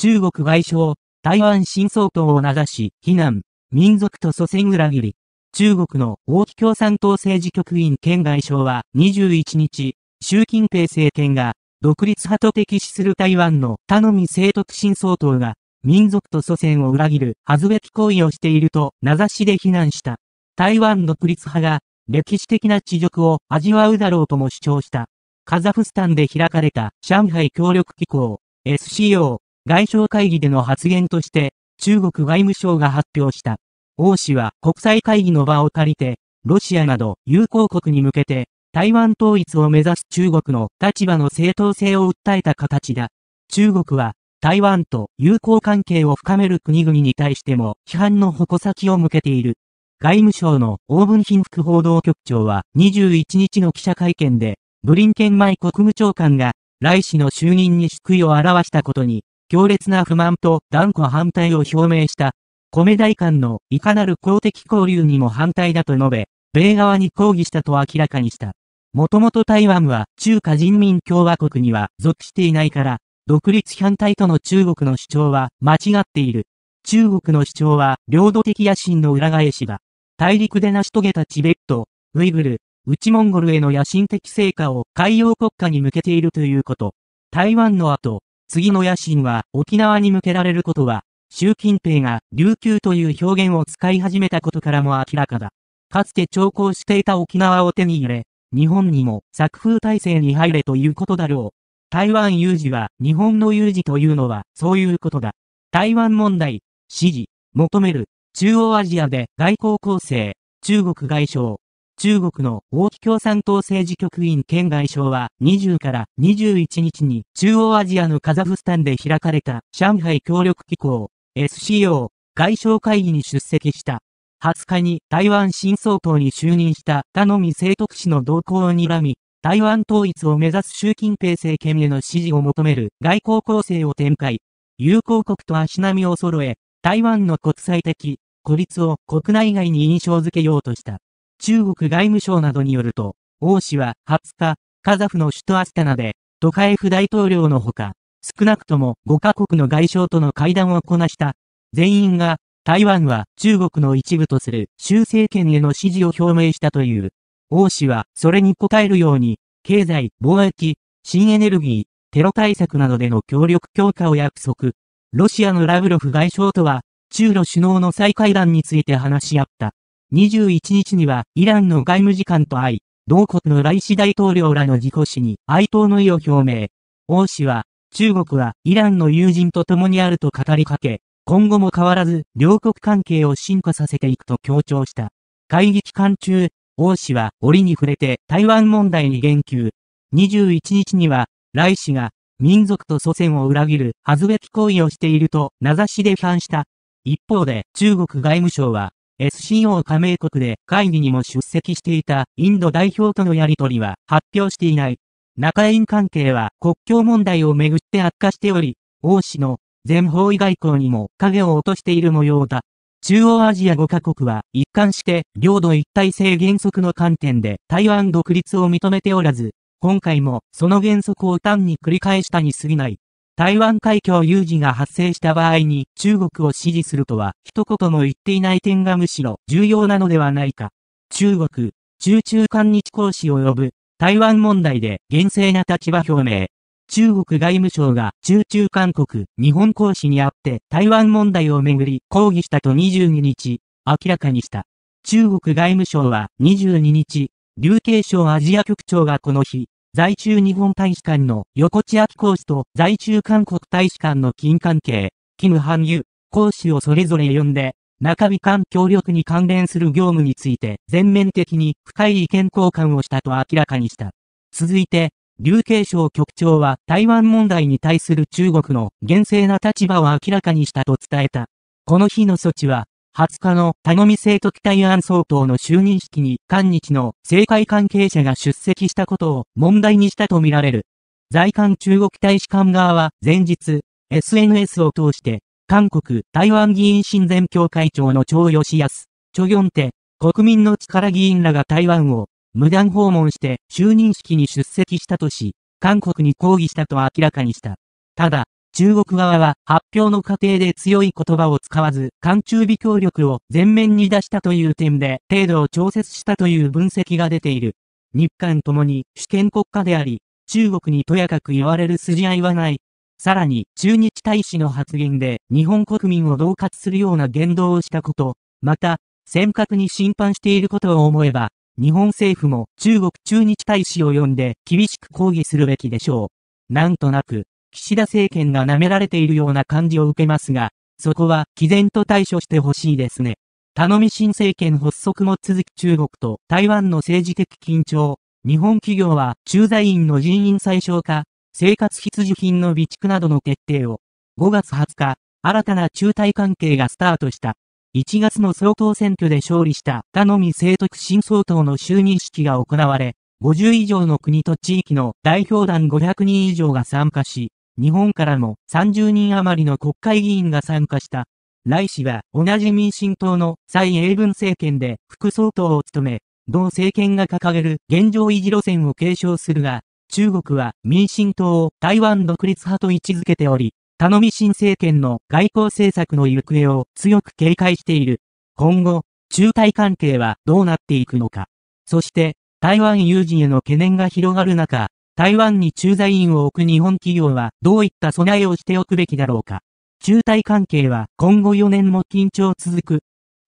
中国外相、台湾新総統を名指し、非難、民族と祖先裏切り。中国の王毅共産党政治局員兼外相は21日、習近平政権が独立派と敵視する台湾の頼み政徳新総統が民族と祖先を裏切る恥ずべき行為をしていると名指しで非難した。台湾独立派が歴史的な地辱を味わうだろうとも主張した。カザフスタンで開かれた上海協力機構 SCO 外相会議での発言として、中国外務省が発表した。王氏は国際会議の場を借りて、ロシアなど友好国に向けて、台湾統一を目指す中国の立場の正当性を訴えた形だ。中国は、台湾と友好関係を深める国々に対しても批判の矛先を向けている。外務省のオーブンヒン副報道局長は21日の記者会見で、ブリンケン前国務長官が、来氏の就任に祝意を表したことに強烈な不満と断固反対を表明した。米大官のいかなる公的交流にも反対だと述べ、米側に抗議したと明らかにした。もともと台湾は中華人民共和国には属していないから、独立反対との中国の主張は間違っている。中国の主張は領土的野心の裏返しだ。大陸で成し遂げたチベット、ウイグル、内モンゴルへの野心的成果を海洋国家に向けているということ。台湾の後、次の野心は沖縄に向けられることは、習近平が琉球という表現を使い始めたことからも明らかだ。かつて調校していた沖縄を手に入れ、日本にも作風体制に入れということだろう。台湾有事は日本の有事というのはそういうことだ。台湾問題、支持、求める、中央アジアで外交構成、中国外相、中国の王毅共産党政治局員兼外相は20から21日に中央アジアのカザフスタンで開かれた上海協力機構 SCO 外相会議に出席した。20日に台湾新総統に就任した頼み聖徳氏の動向を睨み、台湾統一を目指す習近平政権への支持を求める外交攻勢を展開。友好国と足並みを揃え、台湾の国際的孤立を国内外に印象づけようとした。中国外務省などによると、王氏は20日、カザフの首都アスタナで、トカエフ大統領のほか、少なくとも5カ国の外相との会談をこなした。全員が、台湾は中国の一部とする州政権への支持を表明したという。王氏はそれに応えるように、経済、貿易、新エネルギー、テロ対策などでの協力強化を約束。ロシアのラブロフ外相とは、中ロ首脳の再会談について話し合った。21日にはイランの外務次官と会い、同国のライシ大統領らの事故死に哀悼の意を表明。王氏は、中国はイランの友人と共にあると語りかけ、今後も変わらず両国関係を進化させていくと強調した。会議期間中、王氏は折に触れて台湾問題に言及。21日には、来氏が民族と祖先を裏切る恥ずべき行為をしていると名指しで批判した。一方で中国外務省は SCO 加盟国で会議にも出席していたインド代表とのやりとりは発表していない。中印関係は国境問題をめぐって悪化しており、王氏の全方位外交にも影を落としている模様だ。中央アジア5カ国は一貫して領土一体性原則の観点で台湾独立を認めておらず、今回もその原則を単に繰り返したに過ぎない。台湾海峡有事が発生した場合に中国を支持するとは一言も言っていない点がむしろ重要なのではないか。中国、中中韓日講師呼ぶ台湾問題で厳正な立場表明。中国外務省が中中韓国日本講師にあって台湾問題をめぐり抗議したと22日明らかにした。中国外務省は22日、流慶省アジア局長がこの日、在中日本大使館の横地明公使と在中韓国大使館の金関係、キム・ハンユ、公使をそれぞれ呼んで、中日間協力に関連する業務について全面的に深い意見交換をしたと明らかにした。続いて、劉慶省局長は台湾問題に対する中国の厳正な立場を明らかにしたと伝えた。この日の措置は、20日の頼み生徒期待案総統の就任式に、韓日の政界関係者が出席したことを問題にしたとみられる。在韓中国大使館側は前日、SNS を通して、韓国台湾議員親善協会長の張義康、チョギョンテ、国民の力議員らが台湾を無断訪問して就任式に出席したとし、韓国に抗議したと明らかにした。ただ、中国側は発表の過程で強い言葉を使わず、韓中微協力を前面に出したという点で、程度を調節したという分析が出ている。日韓ともに主権国家であり、中国にとやかく言われる筋合いはない。さらに、中日大使の発言で日本国民を恫喝するような言動をしたこと、また、尖閣に侵犯していることを思えば、日本政府も中国中日大使を呼んで厳しく抗議するべきでしょう。なんとなく、岸田政権が舐められているような感じを受けますが、そこは毅然と対処してほしいですね。頼み新政権発足も続き中国と台湾の政治的緊張、日本企業は駐在員の人員最小化、生活必需品の備蓄などの決定を、5月20日、新たな中台関係がスタートした。1月の総統選挙で勝利した頼み政徳新総統の就任式が行われ、50以上の国と地域の代表団500人以上が参加し、日本からも30人余りの国会議員が参加した。来氏は同じ民進党の蔡英文政権で副総統を務め、同政権が掲げる現状維持路線を継承するが、中国は民進党を台湾独立派と位置づけており、頼み新政権の外交政策の行方を強く警戒している。今後、中台関係はどうなっていくのか。そして、台湾有事への懸念が広がる中、台湾に駐在員を置く日本企業はどういった備えをしておくべきだろうか。中台関係は今後4年も緊張続く。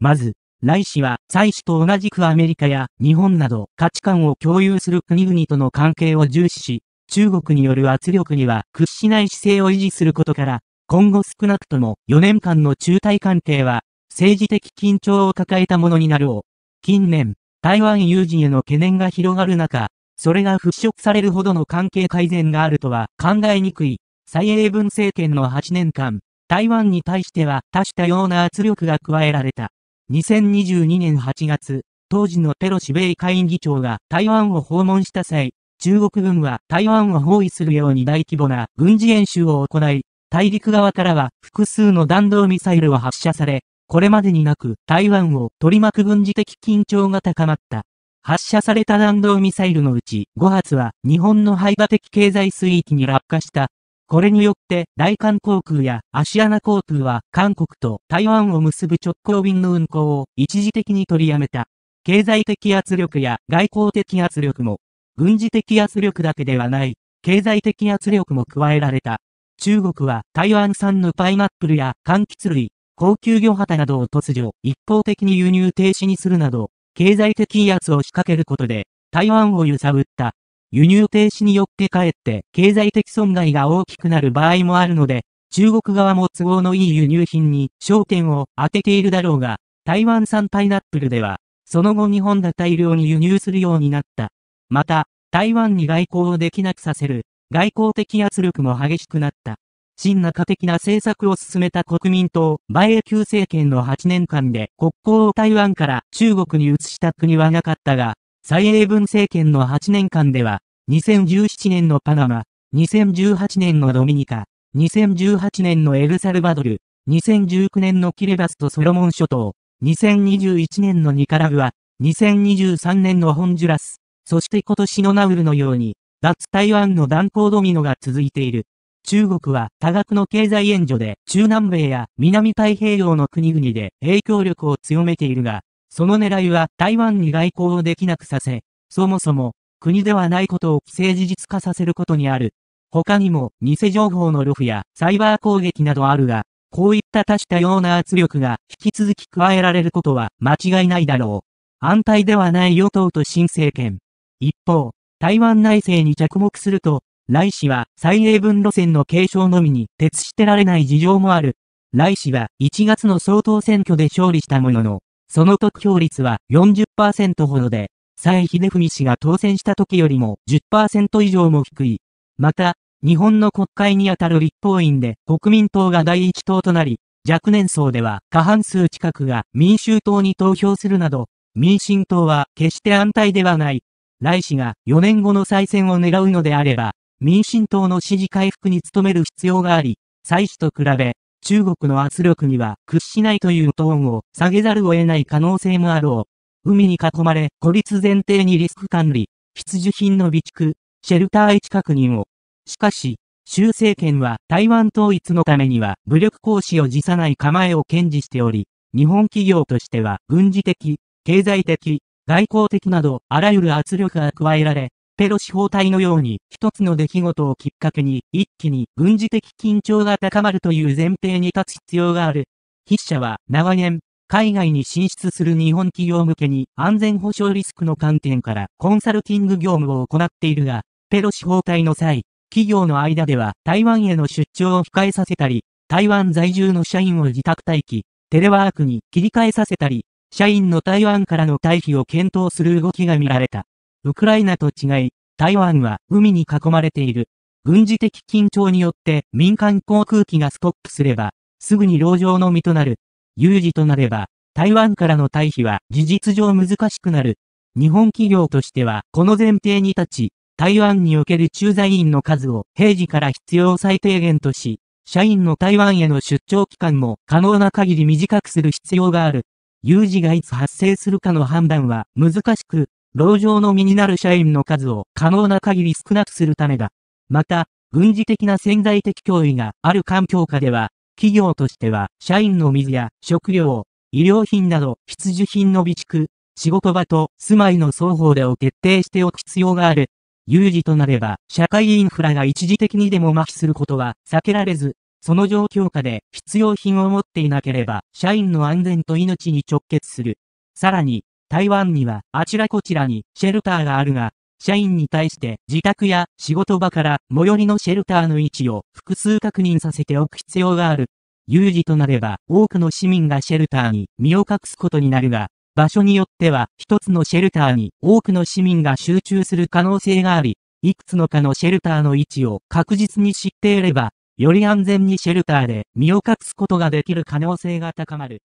まず、来氏は、蔡氏と同じくアメリカや日本など価値観を共有する国々との関係を重視し、中国による圧力には屈しない姿勢を維持することから、今後少なくとも4年間の中台関係は、政治的緊張を抱えたものになるを、近年、台湾有事への懸念が広がる中、それが払拭されるほどの関係改善があるとは考えにくい。蔡英文政権の8年間、台湾に対しては多種多様な圧力が加えられた。2022年8月、当時のペロシ米会議長が台湾を訪問した際、中国軍は台湾を包囲するように大規模な軍事演習を行い、大陸側からは複数の弾道ミサイルを発射され、これまでになく台湾を取り巻く軍事的緊張が高まった。発射された弾道ミサイルのうち5発は日本の排他的経済水域に落下した。これによって大韓航空やアシアナ航空は韓国と台湾を結ぶ直行便の運航を一時的に取りやめた。経済的圧力や外交的圧力も軍事的圧力だけではない、経済的圧力も加えられた。中国は台湾産のパイナップルや柑橘類、高級魚旗などを突如、一方的に輸入停止にするなど、経済的威圧を仕掛けることで、台湾を揺さぶった。輸入停止によってかえって経済的損害が大きくなる場合もあるので、中国側も都合のいい輸入品に焦点を当てているだろうが、台湾産パイナップルでは、その後日本が大量に輸入するようになった。また、台湾に外交をできなくさせる外交的圧力も激しくなった。新中的な政策を進めた国民党、馬英九政権の8年間で国交を台湾から中国に移した国はなかったが、蔡英文政権の8年間では、2017年のパナマ、2018年のドミニカ、2018年のエルサルバドル、2019年のキレバスとソロモン諸島、2021年のニカラグア、2023年のホンジュラス、そして今年のナウルのように、脱台湾の断交ドミノが続いている。中国は多額の経済援助で中南米や南太平洋の国々で影響力を強めているが、その狙いは台湾に外交をできなくさせ、そもそも国ではないことを既成事実化させることにある。他にも偽情報のルフやサイバー攻撃などあるが、こういった多種多様な圧力が引き続き加えられることは間違いないだろう。安泰ではない与党と新政権。一方、台湾内政に着目すると、来氏は蔡英文路線の継承のみに徹してられない事情もある。来氏は1月の総統選挙で勝利したものの、その得票率は40%ほどで、蔡秀文氏が当選した時よりも10%以上も低い。また、日本の国会にあたる立法院で国民党が第一党となり、若年層では過半数近くが民衆党に投票するなど、民進党は決して安泰ではない。来氏が4年後の再選を狙うのであれば、民進党の支持回復に努める必要があり、最初と比べ、中国の圧力には屈しないというトーンを下げざるを得ない可能性もあろう。海に囲まれ、孤立前提にリスク管理、必需品の備蓄、シェルター位置確認を。しかし、習政権は台湾統一のためには武力行使を辞さない構えを堅持しており、日本企業としては軍事的、経済的、外交的などあらゆる圧力が加えられ、ペロシ包帯のように、一つの出来事をきっかけに、一気に軍事的緊張が高まるという前提に立つ必要がある。筆者は、長年、海外に進出する日本企業向けに安全保障リスクの観点からコンサルティング業務を行っているが、ペロシ包帯の際、企業の間では台湾への出張を控えさせたり、台湾在住の社員を自宅待機、テレワークに切り替えさせたり、社員の台湾からの退避を検討する動きが見られた。ウクライナと違い、台湾は海に囲まれている。軍事的緊張によって民間航空機がストップすれば、すぐに牢城の身となる。有事となれば、台湾からの退避は事実上難しくなる。日本企業としてはこの前提に立ち、台湾における駐在員の数を平時から必要最低限とし、社員の台湾への出張期間も可能な限り短くする必要がある。有事がいつ発生するかの判断は難しく、牢上の身になる社員の数を可能な限り少なくするためだ。また、軍事的な潜在的脅威がある環境下では、企業としては社員の水や食料、医療品など必需品の備蓄、仕事場と住まいの双方でを徹底しておく必要がある。有事となれば、社会インフラが一時的にでも麻痺することは避けられず、その状況下で必要品を持っていなければ、社員の安全と命に直結する。さらに、台湾にはあちらこちらにシェルターがあるが、社員に対して自宅や仕事場から最寄りのシェルターの位置を複数確認させておく必要がある。有事となれば多くの市民がシェルターに身を隠すことになるが、場所によっては一つのシェルターに多くの市民が集中する可能性があり、いくつのかのシェルターの位置を確実に知っていれば、より安全にシェルターで身を隠すことができる可能性が高まる。